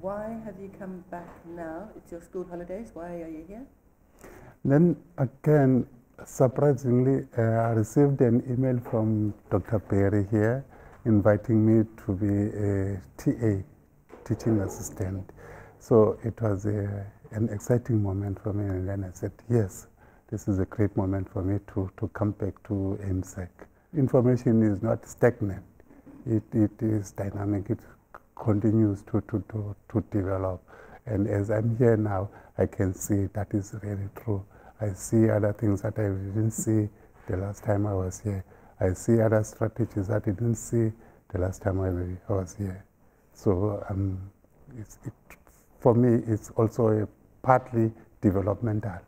Why have you come back now? It's your school holidays. Why are you here? Then again, surprisingly, uh, I received an email from Dr. Perry here inviting me to be a TA, teaching assistant. So it was a, an exciting moment for me, and then I said, yes, this is a great moment for me to, to come back to MSEC. Information is not stagnant. It, it is dynamic. It continues to, to, to, to develop. And as I'm here now, I can see that is really true. I see other things that I didn't see the last time I was here. I see other strategies that I didn't see the last time I was here. So um, it, for me, it's also partly developmental.